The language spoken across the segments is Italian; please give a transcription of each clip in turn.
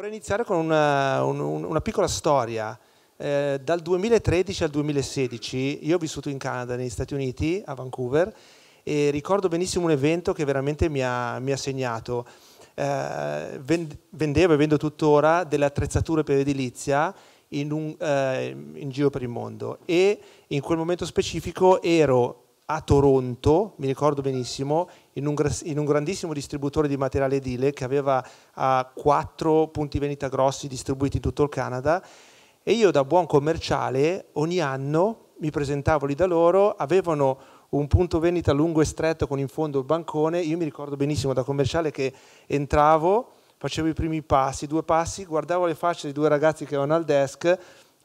Vorrei iniziare con una, eh, un, una piccola storia. Eh, dal 2013 al 2016 io ho vissuto in Canada, negli Stati Uniti, a Vancouver, e ricordo benissimo un evento che veramente mi ha, mi ha segnato. Eh, vendevo e vendo tuttora delle attrezzature per edilizia in, un, eh, in giro per il mondo e in quel momento specifico ero a Toronto, mi ricordo benissimo, in un, in un, grandissimo distributore di materiale edile che aveva quattro punti vendita grossi distribuiti in tutto il Canada e io da buon commerciale ogni anno mi presentavo lì da loro, avevano un punto vendita lungo e stretto con in fondo il bancone, io mi ricordo benissimo da commerciale che entravo, facevo i primi passi, due passi, guardavo le facce dei due ragazzi che erano al desk,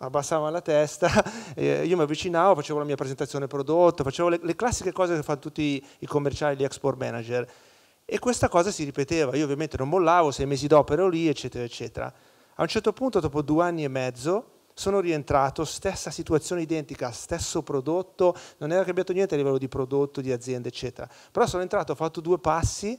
abbassava la testa, eh, io mi avvicinavo, facevo la mia presentazione prodotto, facevo le, le classiche cose che fanno tutti i commerciali, gli export manager. E questa cosa si ripeteva, io ovviamente non mollavo, sei mesi dopo ero lì, eccetera, eccetera. A un certo punto, dopo due anni e mezzo, sono rientrato, stessa situazione identica, stesso prodotto, non era cambiato niente a livello di prodotto, di azienda, eccetera. Però sono entrato, ho fatto due passi,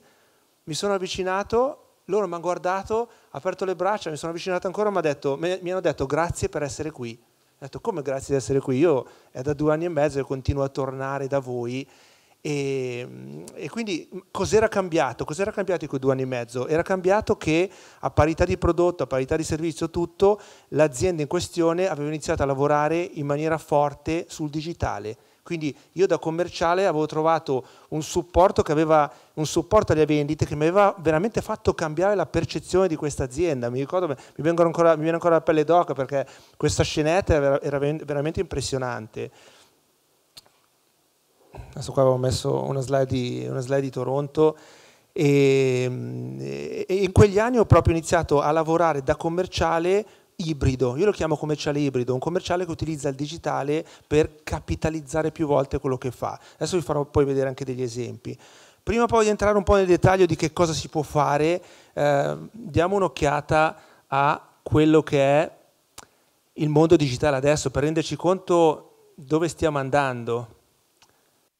mi sono avvicinato loro mi hanno guardato, aperto le braccia, mi sono avvicinato ancora, mi, detto, mi hanno detto grazie per essere qui. Ho detto come grazie di essere qui? Io è da due anni e mezzo e continuo a tornare da voi e, ehm, e, quindi cos'era cambiato? Cos'era cambiato in quei due anni e mezzo? Era cambiato che a parità di prodotto, a parità di servizio, tutto, l'azienda in questione aveva iniziato a lavorare in maniera forte sul digitale. Quindi io da commerciale avevo trovato un supporto, aveva, un supporto alle vendite che mi aveva veramente fatto cambiare la percezione di questa azienda. Mi ricordo, mi, ancora, mi viene ancora la pelle d'oca perché questa scenetta era veramente impressionante. Adesso qua avevo messo una slide di, una slide di Toronto. E, e in quegli anni ho proprio iniziato a lavorare da commerciale ibrido, io lo chiamo commerciale ibrido, un commerciale che utilizza il digitale per capitalizzare più volte quello che fa. Adesso vi farò poi vedere anche degli esempi. Prima poi di entrare un po' nel dettaglio di che cosa si può fare, eh, diamo un'occhiata a quello che è il mondo digitale adesso per renderci conto dove stiamo andando.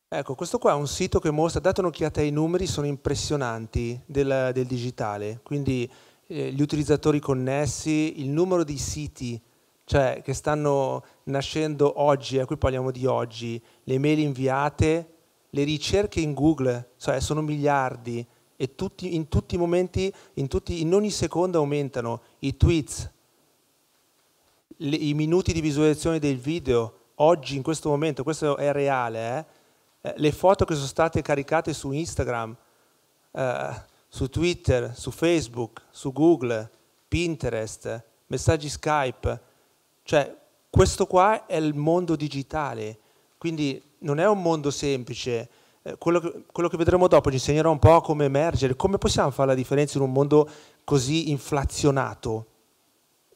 Ecco, questo qua è un sito che mostra, date un'occhiata ai numeri, sono impressionanti del, del digitale, quindi eh, gli utilizzatori connessi, il numero di siti cioè, che stanno nascendo oggi, a cui parliamo di oggi, le mail inviate, le ricerche in Google, cioè sono miliardi e tutti, in tutti i momenti, in, tutti, in ogni secondo aumentano i tweets, le, i minuti di visualizzazione del video, oggi in questo momento, questo è reale, eh? eh le foto che sono state caricate su Instagram, eh, su Twitter, su Facebook, su Google, Pinterest, messaggi Skype. Cioè, questo qua è il mondo digitale, quindi non è un mondo semplice. Eh, quello, che, quello che, vedremo dopo ci insegnerà un po' come emergere, come possiamo fare la differenza in un mondo così inflazionato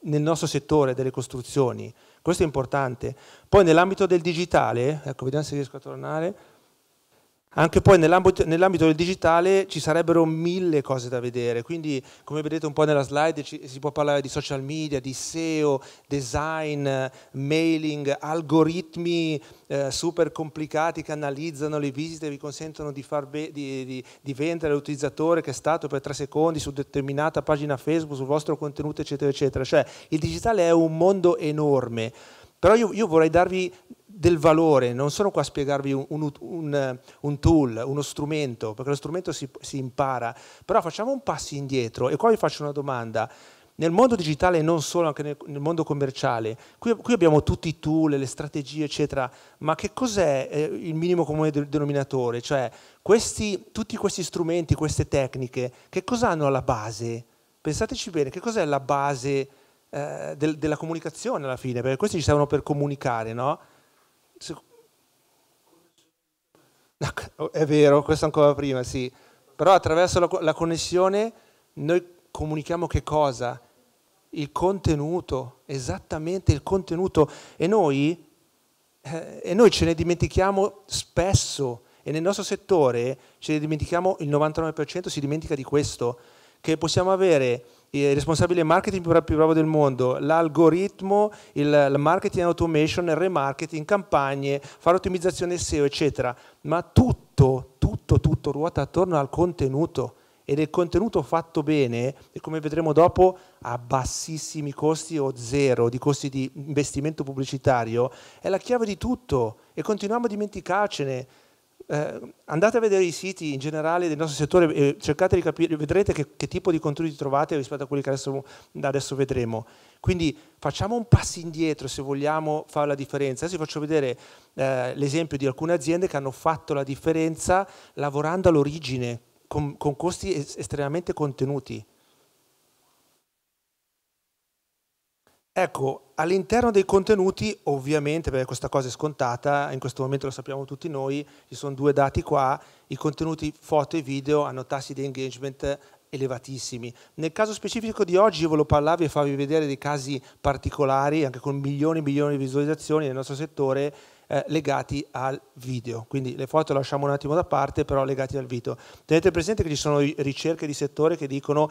nel nostro settore delle costruzioni. Questo è importante. Poi nell'ambito del digitale, ecco, vediamo se riesco a tornare, anche poi nell'ambito, nell del digitale ci sarebbero mille cose da vedere, quindi come vedete un po' nella slide ci, si può parlare di social media, di SEO, design, mailing, algoritmi eh, super complicati che analizzano le visite e vi consentono di, di, di, di vendere all'utilizzatore che è stato per tre secondi su determinata pagina Facebook, sul vostro contenuto eccetera eccetera. Cioè il digitale è un mondo enorme. Però io, io vorrei darvi del valore, non sono qua a spiegarvi un, un, un, un tool, uno strumento, perché lo strumento si, si, impara, però facciamo un passo indietro e qua vi faccio una domanda. Nel mondo digitale e non solo, anche nel, nel mondo commerciale, qui, qui, abbiamo tutti i tool, le strategie, eccetera, ma che cos'è eh, il minimo comune denominatore? Cioè, questi, tutti questi strumenti, queste tecniche, che cosa hanno alla base? Pensateci bene, che cos'è la base eh, del, della comunicazione alla fine? Perché questi ci servono per comunicare, no? Oh, è vero, questo ancora prima, sì. Però attraverso la, la connessione noi comunichiamo che cosa? Il contenuto, esattamente il contenuto. E noi, eh, e noi ce ne dimentichiamo spesso. E nel nostro settore ce ne dimentichiamo, il 99% si dimentica di questo che possiamo avere il responsabile marketing più, bravo del mondo, l'algoritmo, il, marketing automation, il remarketing, campagne, fare ottimizzazione SEO, eccetera. Ma tutto, tutto, tutto ruota attorno al contenuto. Ed è il contenuto fatto bene, e come vedremo dopo, a bassissimi costi o zero di costi di investimento pubblicitario, è la chiave di tutto. E continuiamo a dimenticarcene eh, andate a vedere i siti in generale del nostro settore e cercate di capire, vedrete che, che tipo di contenuti trovate rispetto a quelli che adesso, adesso, vedremo. Quindi facciamo un passo indietro se vogliamo fare la differenza. Adesso vi faccio vedere eh, l'esempio di alcune aziende che hanno fatto la differenza lavorando all'origine con, con costi estremamente contenuti. Ecco, all'interno dei contenuti, ovviamente, perché questa cosa è scontata, in questo momento lo sappiamo tutti noi, ci sono due dati qua, i contenuti foto e video hanno tassi di engagement elevatissimi. Nel caso specifico di oggi io ve lo parlavo e farvi vedere dei casi particolari, anche con milioni e milioni di visualizzazioni nel nostro settore, eh, legati al video. Quindi le foto le lasciamo un attimo da parte, però legati al video. Tenete presente che ci sono ricerche di settore che dicono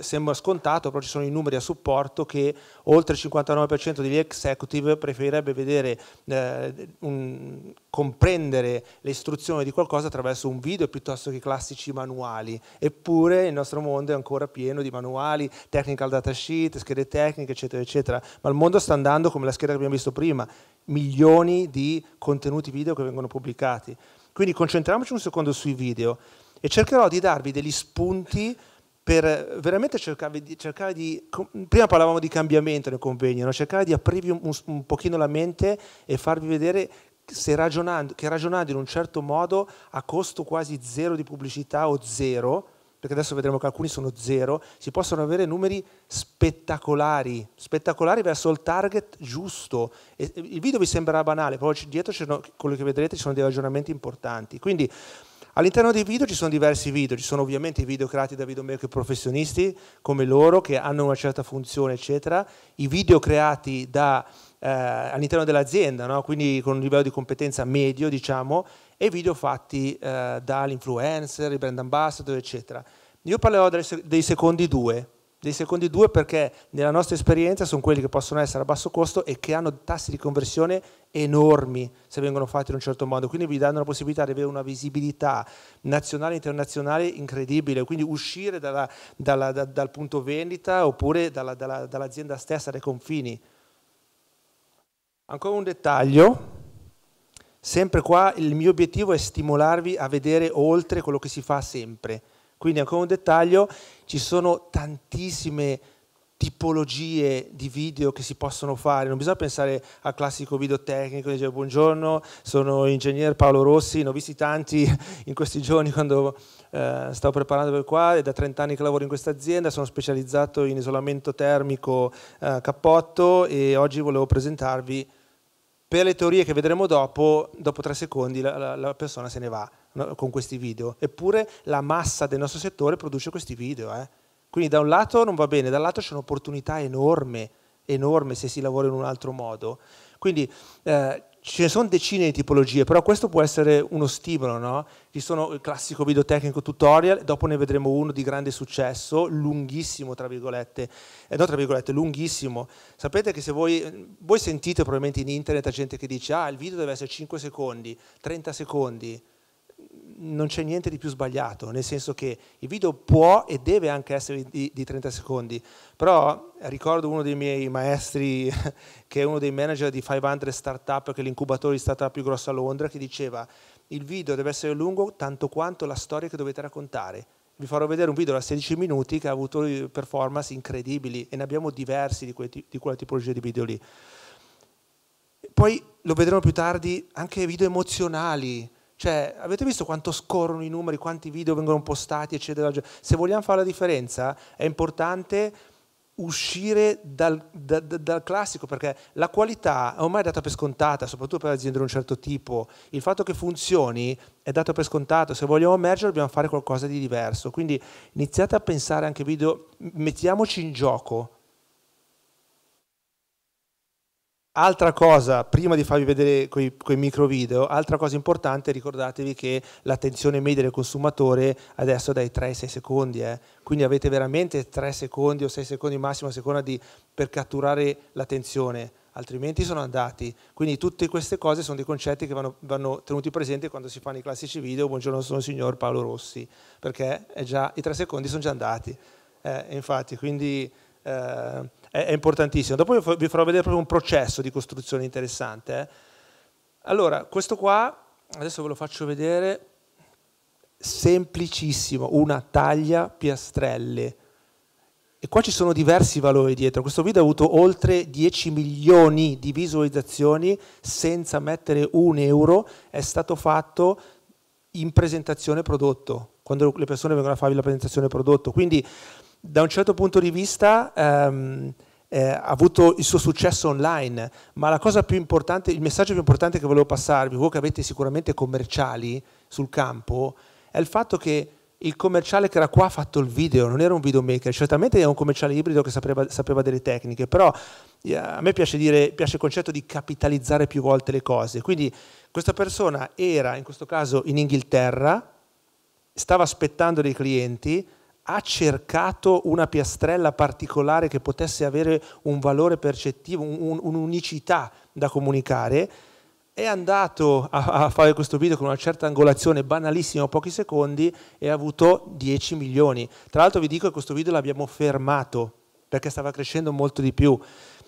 sembra scontato, però ci sono i numeri a supporto che oltre il 59% degli executive preferirebbe vedere, eh, un, comprendere le istruzioni di qualcosa attraverso un video piuttosto che classici manuali. Eppure il nostro mondo è ancora pieno di manuali, technical data sheet, schede tecniche, eccetera, eccetera. Ma il mondo sta andando come la scheda che abbiamo visto prima, milioni di contenuti video che vengono pubblicati. Quindi concentriamoci un secondo sui video e cercherò di darvi degli spunti per eh, veramente cercare di, cercare di, prima parlavamo di cambiamento nel convegno, no? cercare di aprirvi un, un, pochino la mente e farvi vedere ragionando, che ragionando in un certo modo a costo quasi zero di pubblicità o zero, perché adesso vedremo che alcuni sono zero, si possono avere numeri spettacolari, spettacolari verso il target giusto. E il video vi sembrerà banale, però dietro quello che vedrete ci sono dei ragionamenti importanti. Quindi All'interno dei video ci sono diversi video, ci sono ovviamente i video creati da videomaker professionisti come loro che hanno una certa funzione, eccetera, i video creati da, eh, all'interno dell'azienda, no? quindi con un livello di competenza medio, diciamo, e video fatti eh, dall'influencer, i brand ambassador, eccetera. Io parlerò dei secondi due, dei secondi due perché nella nostra esperienza sono quelli che possono essere a basso costo e che hanno tassi di conversione enormi se vengono fatti in un certo modo, quindi vi danno la possibilità di avere una visibilità nazionale e internazionale incredibile, quindi uscire dalla, dalla, da, dal punto vendita oppure dalla, dall'azienda stessa, dai confini. Ancora un dettaglio, sempre qua il mio obiettivo è stimolarvi a vedere oltre quello che si fa sempre quindi ancora un dettaglio, ci sono tantissime tipologie di video che si possono fare, non bisogna pensare al classico video tecnico, dire buongiorno, sono ingegnere Paolo Rossi, ne ho visti tanti in questi giorni quando eh, stavo preparando per qua, è da 30 anni che lavoro in questa azienda, sono specializzato in isolamento termico eh, cappotto e oggi volevo presentarvi per le teorie che vedremo dopo, dopo tre secondi la, la, la persona se ne va con questi video, eppure la massa del nostro settore produce questi video. Eh. Quindi da un lato non va bene, dall'altro c'è un'opportunità enorme, enorme se si lavora in un altro modo. Quindi eh, ce ne sono decine di tipologie, però questo può essere uno stimolo, no? Ci sono il classico video tecnico tutorial, dopo ne vedremo uno di grande successo, lunghissimo, tra virgolette, eh, no, tra virgolette, lunghissimo. Sapete che se voi, voi sentite probabilmente in internet gente che dice ah, il video deve essere 5 secondi, 30 secondi, non c'è niente di più sbagliato, nel senso che il video può e deve anche essere di, di 30 secondi, però ricordo uno dei miei maestri, che è uno dei manager di 500 Startup, che è l'incubatore di startup più grosso a Londra, che diceva il video deve essere lungo tanto quanto la storia che dovete raccontare. Vi farò vedere un video da 16 minuti che ha avuto performance incredibili e ne abbiamo diversi di, quei, di quella tipologia di video lì. Poi lo vedremo più tardi anche video emozionali, cioè, avete visto quanto scorrono i numeri, quanti video vengono postati, eccetera? Cioè, se vogliamo fare la differenza, è importante uscire dal, da, da, dal, classico, perché la qualità è ormai data per scontata, soprattutto per aziende di un certo tipo, il fatto che funzioni è dato per scontato, se vogliamo emergere dobbiamo fare qualcosa di diverso, quindi iniziate a pensare anche video, mettiamoci in gioco, Altra cosa, prima di farvi vedere quei, quei micro video, altra cosa importante, ricordatevi che l'attenzione media del consumatore adesso è dai 3 ai 6 secondi, eh. quindi avete veramente 3 secondi o 6 secondi massimo a seconda di, per catturare l'attenzione altrimenti sono andati. Quindi tutte queste cose sono dei concetti che vanno, vanno, tenuti presenti quando si fanno i classici video, buongiorno sono il signor Paolo Rossi, perché già, i 3 secondi sono già andati. Eh, infatti, quindi eh, è, importantissimo. Dopo vi farò vedere proprio un processo di costruzione interessante. Eh? Allora, questo qua, adesso ve lo faccio vedere, semplicissimo, una taglia piastrelle. E qua ci sono diversi valori dietro. Questo video ha avuto oltre 10 milioni di visualizzazioni senza mettere un euro. È stato fatto in presentazione prodotto, quando le persone vengono a farvi la presentazione prodotto. Quindi da un certo punto di vista ehm, eh, ha avuto il suo successo online, ma la cosa più importante, il messaggio più importante che volevo passarvi, voi che avete sicuramente commerciali sul campo, è il fatto che il commerciale che era qua ha fatto il video, non era un videomaker, certamente era un commerciale ibrido che sapeva, sapeva delle tecniche, però eh, a me piace, dire, piace il concetto di capitalizzare più volte le cose, quindi questa persona era in questo caso in Inghilterra, stava aspettando dei clienti, ha cercato una piastrella particolare che potesse avere un valore percettivo, un, un'unicità da comunicare, è andato a, a, fare questo video con una certa angolazione, banalissimo, pochi secondi, e ha avuto 10 milioni. Tra l'altro vi dico che questo video l'abbiamo fermato, perché stava crescendo molto di più.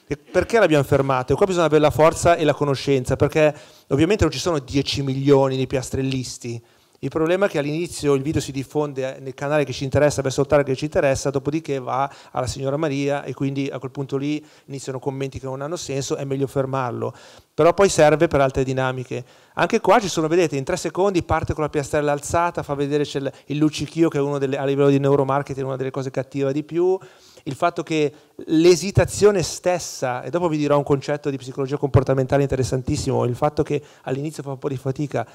E perché l'abbiamo fermato? E qua bisogna avere la forza e la conoscenza, perché ovviamente non ci sono 10 milioni di piastrellisti, il problema è che all'inizio il video si diffonde eh, nel canale che ci interessa per il che ci interessa, dopodiché va alla signora Maria e quindi a quel punto lì iniziano commenti che non hanno senso, è meglio fermarlo. Però poi serve per altre dinamiche. Anche qua ci sono, vedete, in tre secondi parte con la piastrella alzata, fa vedere c'è il luccichio che è uno delle, a livello di neuromarketing una delle cose cattive di più il fatto che l'esitazione stessa, e dopo vi dirò un concetto di psicologia comportamentale interessantissimo, il fatto che all'inizio fa un po' di fatica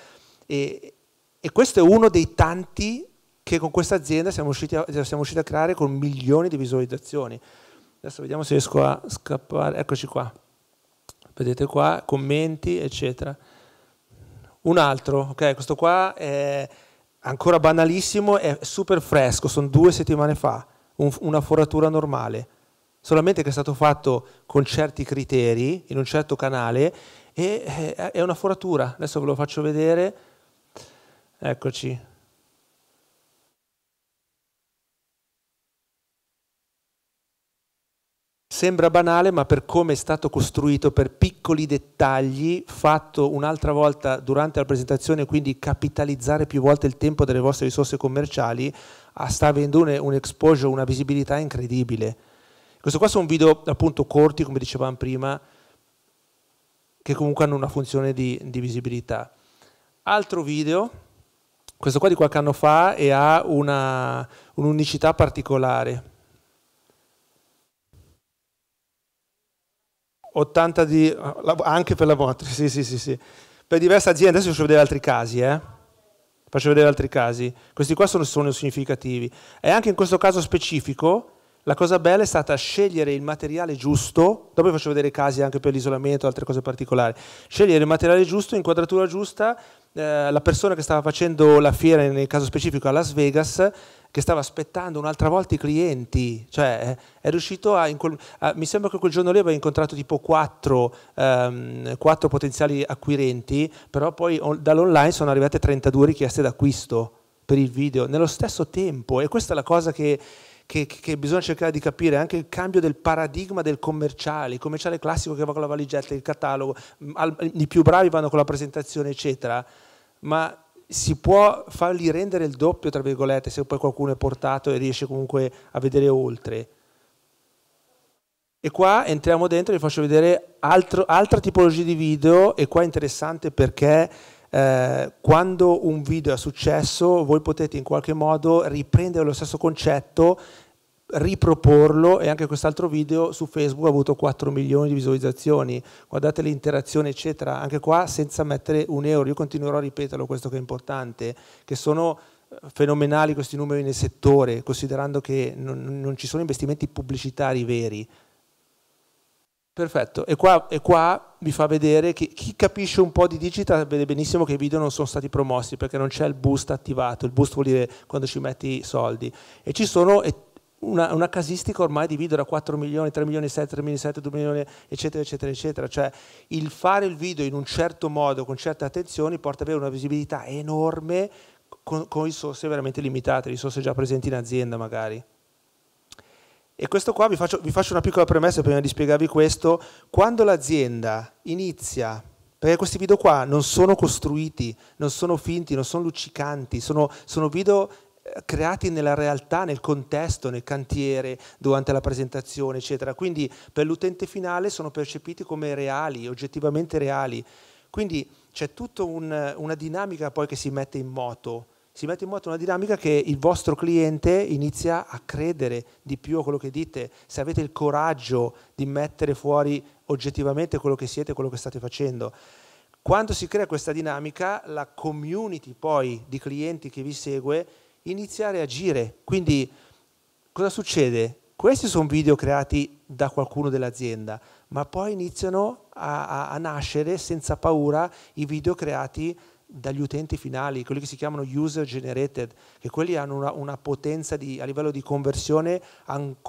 e, e questo è uno dei tanti che con questa azienda siamo riusciti, a, siamo riusciti a creare con milioni di visualizzazioni. Adesso vediamo se riesco a scappare. Eccoci qua. Vedete qua, commenti, eccetera. Un altro, ok, questo qua è ancora banalissimo, è super fresco, sono due settimane fa, un, una foratura normale, solamente che è stato fatto con certi criteri, in un certo canale, e eh, è una foratura. Adesso ve lo faccio vedere Eccoci. Sembra banale, ma per come è stato costruito, per piccoli dettagli, fatto un'altra volta durante la presentazione, quindi capitalizzare più volte il tempo delle vostre risorse commerciali, ah, sta avendo un, un exposure, una visibilità incredibile. Questo qua sono video appunto corti, come dicevamo prima, che comunque hanno una funzione di, di visibilità. Altro video questo qua di qualche anno fa e ha una, un'unicità particolare. 80 di... anche per la Motri, sì, sì, sì, sì. Per diverse aziende, adesso vi faccio vedere altri casi, eh. Faccio vedere altri casi. Questi qua sono, sono significativi. E anche in questo caso specifico, la cosa bella è stata scegliere il materiale giusto, dopo vi faccio vedere casi anche per l'isolamento, altre cose particolari, scegliere il materiale giusto, inquadratura giusta, eh, la persona che stava facendo la fiera, nel caso specifico a Las Vegas, che stava aspettando un'altra volta i clienti, cioè eh, è riuscito a, a mi sembra che quel giorno lì aveva incontrato tipo quattro, ehm, quattro potenziali acquirenti, però poi on, dall'online sono arrivate 32 richieste d'acquisto per il video nello stesso tempo e questa è la cosa che, che, che, bisogna cercare di capire, anche il cambio del paradigma del commerciale, il commerciale classico che va con la valigetta, il catalogo, al, i più bravi vanno con la presentazione eccetera ma si può farli rendere il doppio, tra virgolette, se poi qualcuno è portato e riesce comunque a vedere oltre. E qua entriamo dentro e vi faccio vedere altro, altra tipologia di video e qua è interessante perché eh, quando un video è successo voi potete in qualche modo riprendere lo stesso concetto riproporlo e anche quest'altro video su Facebook ha avuto 4 milioni di visualizzazioni, guardate l'interazione eccetera, anche qua senza mettere un euro, io continuerò a ripeterlo questo che è importante, che sono eh, fenomenali questi numeri nel settore, considerando che non, non ci sono investimenti pubblicitari veri. Perfetto, e qua, e qua vi fa vedere che chi capisce un po' di digital vede benissimo che i video non sono stati promossi perché non c'è il boost attivato, il boost vuol dire quando ci metti i soldi. E ci sono, e una, una, casistica ormai divide da 4 milioni, 3 milioni 7, 3 milioni 7, 2 milioni, eccetera, eccetera, eccetera. Cioè il fare il video in un certo modo, con certe attenzioni, porta ad avere una visibilità enorme con, con risorse veramente limitate, risorse già presenti in azienda magari. E questo qua vi faccio, vi faccio una piccola premessa prima di spiegarvi questo. Quando l'azienda inizia perché questi video qua non sono costruiti, non sono finti, non sono luccicanti, sono, sono video creati nella realtà, nel contesto, nel cantiere, durante la presentazione, eccetera. Quindi per l'utente finale sono percepiti come reali, oggettivamente reali. Quindi c'è tutta un, una dinamica poi che si mette in moto. Si mette in moto una dinamica che il vostro cliente inizia a credere di più a quello che dite, se avete il coraggio di mettere fuori oggettivamente quello che siete, quello che state facendo. Quando si crea questa dinamica, la community poi di clienti che vi segue iniziare a agire. Quindi cosa succede? Questi sono video creati da qualcuno dell'azienda, ma poi iniziano a, a, a, nascere senza paura i video creati dagli utenti finali, quelli che si chiamano user generated, che quelli hanno una, una potenza di, a livello di conversione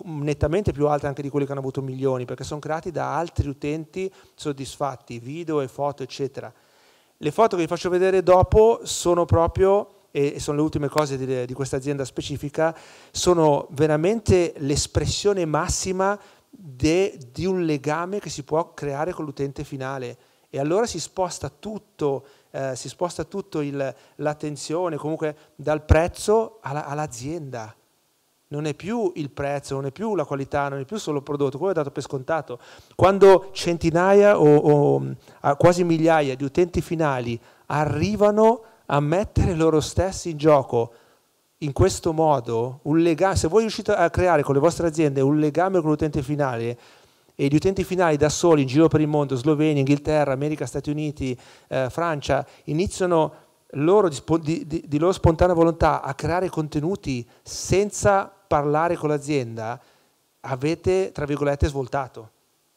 nettamente più alta anche di quelli che hanno avuto milioni, perché sono creati da altri utenti soddisfatti, video e foto, eccetera. Le foto che vi faccio vedere dopo sono proprio e sono le ultime cose di, di questa azienda specifica, sono veramente l'espressione massima de, di un legame che si può creare con l'utente finale. E allora si sposta tutto, eh, si sposta tutto il, l'attenzione comunque dal prezzo alla, all'azienda. Non è più il prezzo, non è più la qualità, non è più solo il prodotto, quello è dato per scontato. Quando centinaia o, o quasi migliaia di utenti finali arrivano a mettere loro stessi in gioco in questo modo un legame, se voi riuscite a creare con le vostre aziende un legame con l'utente finale e gli utenti finali da soli in giro per il mondo, Slovenia, Inghilterra, America, Stati Uniti, eh, Francia, iniziano loro di, di, di, loro spontanea volontà a creare contenuti senza parlare con l'azienda, avete, tra virgolette, svoltato.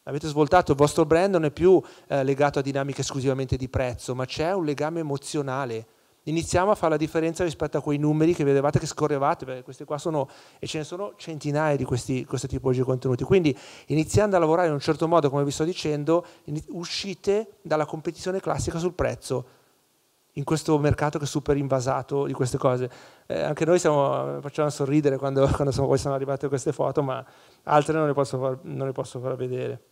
Avete svoltato, il vostro brand non è più eh, legato a dinamiche esclusivamente di prezzo, ma c'è un legame emozionale iniziamo a fare la differenza rispetto a quei numeri che vedevate che scorrevate, perché questi qua sono, e ce ne sono centinaia di questi, queste tipologie di contenuti. Quindi iniziando a lavorare in un certo modo, come vi sto dicendo, uscite dalla competizione classica sul prezzo in questo mercato che è super invasato di queste cose. Eh, anche noi siamo, facciamo sorridere quando, quando sono, poi sono arrivate queste foto, ma altre non le, posso far, non le posso far vedere.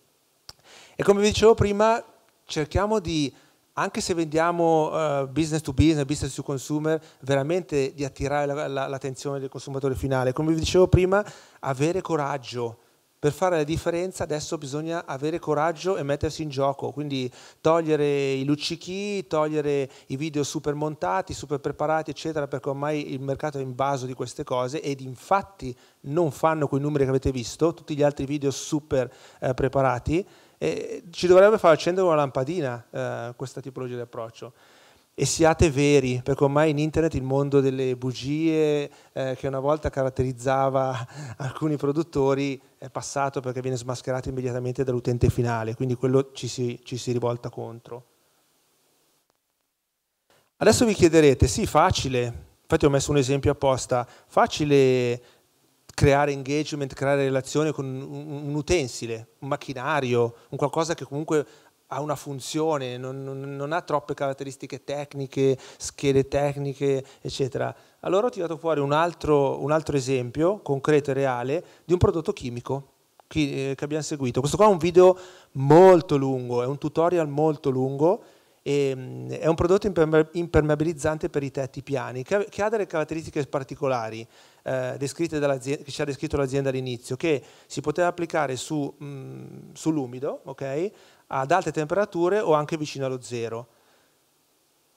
E come vi dicevo prima, cerchiamo di anche se vendiamo uh, business to business, business to consumer, veramente di attirare la, la, l'attenzione del consumatore finale. Come vi dicevo prima, avere coraggio. Per fare la differenza adesso bisogna avere coraggio e mettersi in gioco, quindi togliere i luccichi, togliere i video super montati, super preparati, eccetera, perché ormai il mercato è invaso di queste cose ed infatti non fanno quei numeri che avete visto, tutti gli altri video super eh, preparati e ci dovrebbe far accendere una lampadina eh, questa tipologia di approccio. E siate veri, perché ormai in internet il mondo delle bugie eh, che una volta caratterizzava alcuni produttori è passato perché viene smascherato immediatamente dall'utente finale, quindi quello ci si, ci si rivolta contro. Adesso vi chiederete, sì, facile, infatti ho messo un esempio apposta, facile creare engagement, creare relazione con un, un utensile, un macchinario, un qualcosa che comunque ha una funzione, non, non, non, ha troppe caratteristiche tecniche, schede tecniche, eccetera. Allora ho tirato fuori un altro, un altro esempio concreto e reale di un prodotto chimico che, eh, che, abbiamo seguito. Questo qua è un video molto lungo, è un tutorial molto lungo, e, ehm, mh, è un prodotto impermeabilizzante per i tetti piani, che, che ha delle caratteristiche particolari. Eh, descritte dall'azienda, che ci ha descritto l'azienda all'inizio, che si poteva applicare su, mh, mm, sull'umido, okay, ad alte temperature o anche vicino allo zero.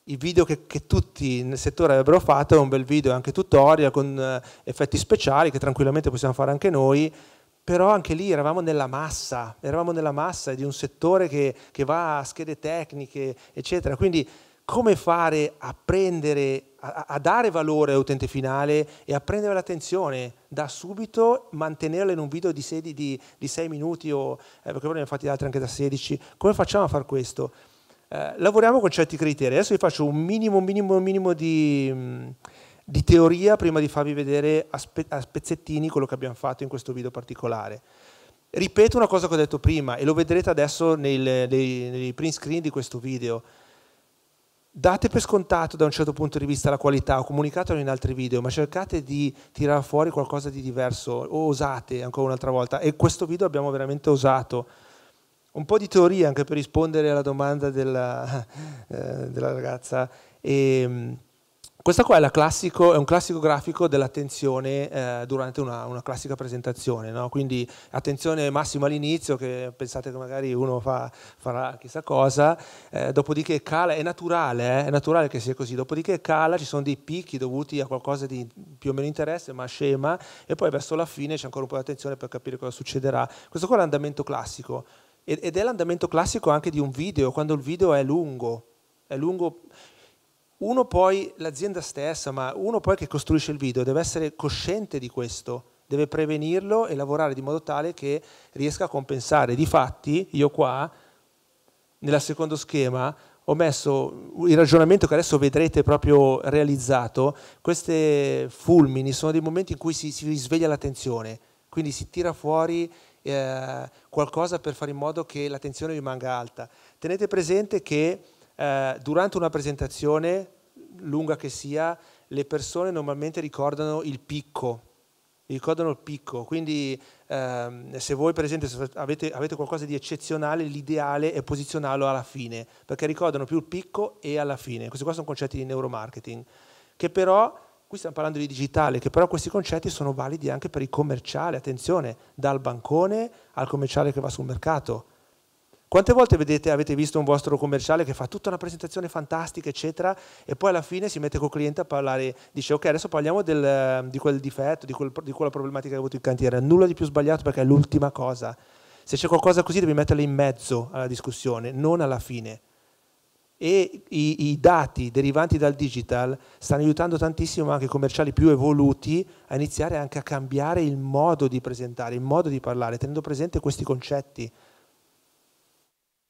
Il video che, che, tutti nel settore avrebbero fatto è un bel video, anche tutorial con eh, effetti speciali che tranquillamente possiamo fare anche noi, però anche lì eravamo nella massa, eravamo nella massa di un settore che, che va a schede tecniche, eccetera. Quindi come fare a prendere, a, a dare valore all'utente finale e a prendere l'attenzione da subito, mantenerla in un video di 6 di, di minuti o, eh, perché poi ne abbiamo fatti altri anche da 16, come facciamo a fare questo? Eh, lavoriamo con certi criteri, adesso vi faccio un minimo, minimo, minimo di, mm, di teoria prima di farvi vedere a, spe, a spezzettini quello che abbiamo fatto in questo video particolare. Ripeto una cosa che ho detto prima e lo vedrete adesso nei, nei, nei print screen di questo video date per scontato da un certo punto di vista la qualità, ho comunicato in altri video, ma cercate di tirare fuori qualcosa di diverso, o osate ancora un'altra volta, e questo video abbiamo veramente osato. Un po' di teoria anche per rispondere alla domanda della, eh, della ragazza. E, ehm, questo qua è, classico, è, un classico grafico dell'attenzione eh, durante una, una, classica presentazione, no? quindi attenzione massima all'inizio, che pensate che magari uno fa, farà chissà cosa, eh, dopodiché cala, è naturale, eh, è naturale che sia così, dopodiché cala, ci sono dei picchi dovuti a qualcosa di più o meno interesse, ma scema, e poi verso la fine c'è ancora un po' di attenzione per capire cosa succederà. Questo qua è l'andamento classico, ed è l'andamento classico anche di un video, quando il video è lungo, è lungo, uno poi l'azienda stessa, ma uno poi che costruisce il video deve essere cosciente di questo, deve prevenirlo e lavorare di modo tale che riesca a compensare. Difatti, io qua, nel secondo schema, ho messo il ragionamento che adesso vedrete proprio realizzato, questi fulmini sono dei momenti in cui si, si risveglia l'attenzione, quindi si tira fuori eh, qualcosa per fare in modo che l'attenzione rimanga alta. Tenete presente che eh, durante una presentazione, lunga che sia, le persone normalmente ricordano il picco, ricordano il picco, quindi ehm, se voi per esempio avete, avete, qualcosa di eccezionale, l'ideale è posizionarlo alla fine, perché ricordano più il picco e alla fine. Questi qua sono concetti di neuromarketing, che però, qui stiamo parlando di digitale, che però questi concetti sono validi anche per il commerciale, attenzione, dal bancone al commerciale che va sul mercato. Quante volte vedete, avete visto un vostro commerciale che fa tutta una presentazione fantastica, eccetera, e poi alla fine si mette col cliente a parlare, dice ok, adesso parliamo del, ehm, di quel difetto, di, quel, di, quella problematica che ha avuto in cantiere, nulla di più sbagliato perché è l'ultima cosa. Se c'è qualcosa così devi metterla in mezzo alla discussione, non alla fine. E i, i dati derivanti dal digital stanno aiutando tantissimo anche i commerciali più evoluti a iniziare anche a cambiare il modo di presentare, il modo di parlare, tenendo presente questi concetti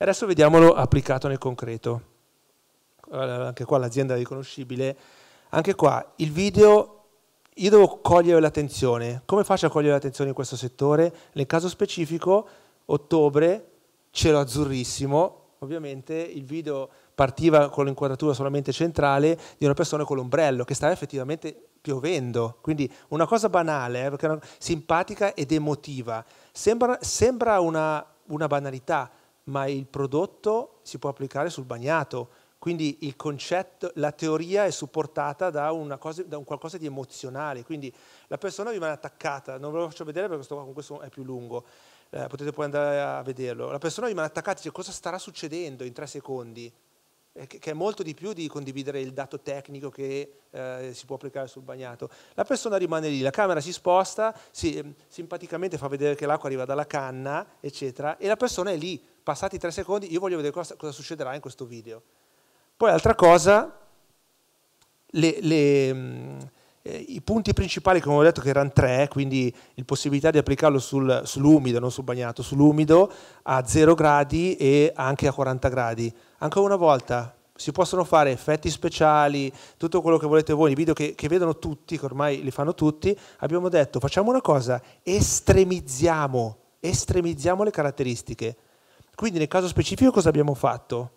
Adesso vediamolo applicato nel concreto. Eh, anche qua l'azienda è riconoscibile. Anche qua il video io devo cogliere l'attenzione. Come faccio a cogliere l'attenzione in questo settore? Nel caso specifico, ottobre, cielo azzurrissimo, ovviamente il video partiva con l'inquadratura solamente centrale di una persona con l'ombrello che stava effettivamente piovendo. Quindi una cosa banale, eh, simpatica ed emotiva. Sembra, sembra una, una banalità, ma il prodotto si può applicare sul bagnato. Quindi il concetto, la teoria è supportata da, cosa, da un qualcosa di emozionale, quindi la persona rimane attaccata, non ve lo faccio vedere perché questo qua con questo è più lungo, eh, potete poi andare a vederlo, la persona rimane attaccata, dice cosa starà succedendo in tre secondi, eh, che è molto di più di condividere il dato tecnico che eh, si può applicare sul bagnato. La persona rimane lì, la camera si sposta, si, ehm, simpaticamente fa vedere che l'acqua arriva dalla canna, eccetera, e la persona è lì, passati tre secondi, io voglio vedere cosa, cosa succederà in questo video. Poi altra cosa, le, le, mh, eh, i punti principali come ho detto che erano tre, quindi la possibilità di applicarlo sul, sull'umido, non sul bagnato, sull'umido a 0 gradi e anche a 40 gradi. Ancora una volta, si possono fare effetti speciali, tutto quello che volete voi, i video che, che, vedono tutti, che ormai li fanno tutti, abbiamo detto facciamo una cosa, estremizziamo, estremizziamo le caratteristiche. Quindi nel caso specifico cosa abbiamo fatto?